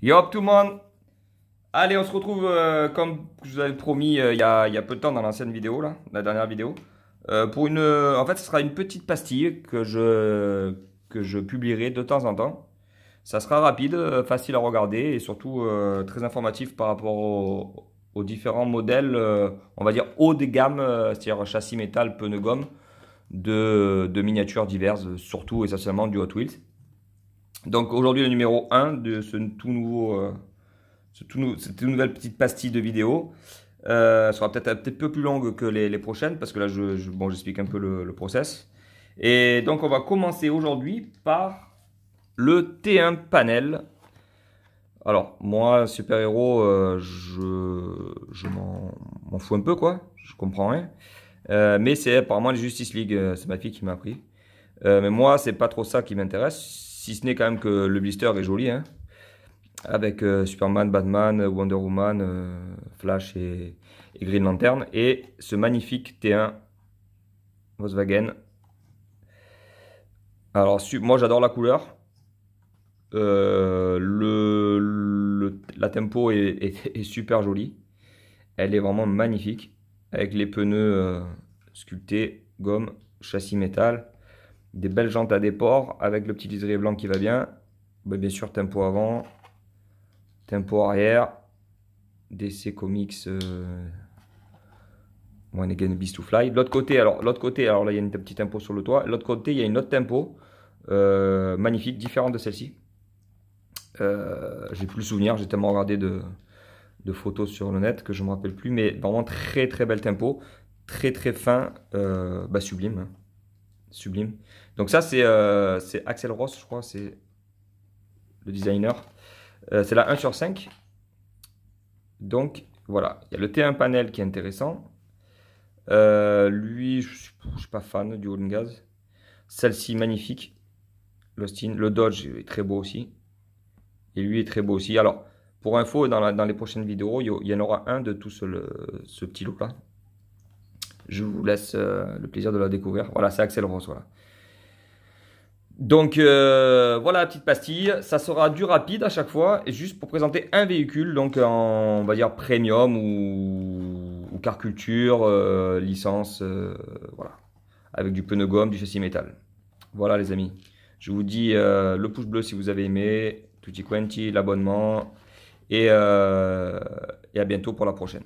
Yo tout le monde Allez, on se retrouve euh, comme je vous avais promis euh, il y, a, peu de temps dans l'ancienne vidéo, là, la dernière vidéo. Euh, pour une, en fait, ce sera une petite pastille que je, que je publierai de temps en temps. Ça sera rapide, facile à regarder et surtout très informatif par rapport aux, aux différents modèles, on va dire haut de gamme, c'est-à-dire châssis métal, pneus gomme, de, de miniatures diverses, surtout essentiellement du Hot Wheels. Donc aujourd'hui le numéro 1 de ce tout nouveau, euh, ce tout cette nouvelle petite pastille de vidéo euh, sera peut-être un peu plus longue que les, prochaines parce que là je, bon j'explique un peu le, process. Et donc on va commencer aujourd'hui par le T1 panel. Alors moi super héros euh, je, je m'en fous un peu quoi, je comprends rien. mais c'est apparemment les Justice League, c'est ma fille qui m'a appris. mais moi c'est pas trop ça qui m'intéresse si ce n'est quand même que le blister est joli, hein. avec euh, Superman, Batman, Wonder Woman, euh, Flash et, Green Lantern, et ce magnifique T1 Volkswagen. Alors, moi j'adore la couleur. Euh, la tempo est, super jolie. Elle est vraiment magnifique. Avec les pneus sculptés, gomme, châssis métal des belles jantes à déport avec le petit liseré blanc qui va bien. Bah, bien sûr, tempo avant, tempo arrière, DC Comics, euh, One Again Beast to Fly. L'autre côté, alors l'autre côté, alors là il y a une petite tempo sur le toit. L'autre côté, il y a une autre tempo euh, magnifique, différente de celle-ci. Euh, j'ai plus le souvenir, j'ai tellement regardé de, photos sur le net que je me rappelle plus, mais vraiment très très bel tempo, très très fin, euh, bah, sublime. Hein. Sublime. Donc ça, euh, c'est Axel Ross, je crois, c'est le designer. Euh, c'est la 1 sur 5. Donc voilà, il y a le T1 panel qui est intéressant. Euh, lui, je ne suis, pas fan du Holding Gaz. Celle-ci, magnifique. L'Austin. Le Dodge est très beau aussi. Et lui est très beau aussi. Alors, pour info, dans, les prochaines vidéos, il y, en aura un de tout ce, ce petit look là je vous laisse euh, le plaisir de la découvrir. Voilà, c'est Axel Donc euh, voilà la petite pastille, ça sera du rapide à chaque fois, juste pour présenter un véhicule, donc en on va dire premium ou, car culture, euh, licence, voilà, avec du pneu gomme, du châssis métal. Voilà les amis, je vous dis le pouce bleu si vous avez aimé, tutti quanti, l'abonnement, et, et à bientôt pour la prochaine.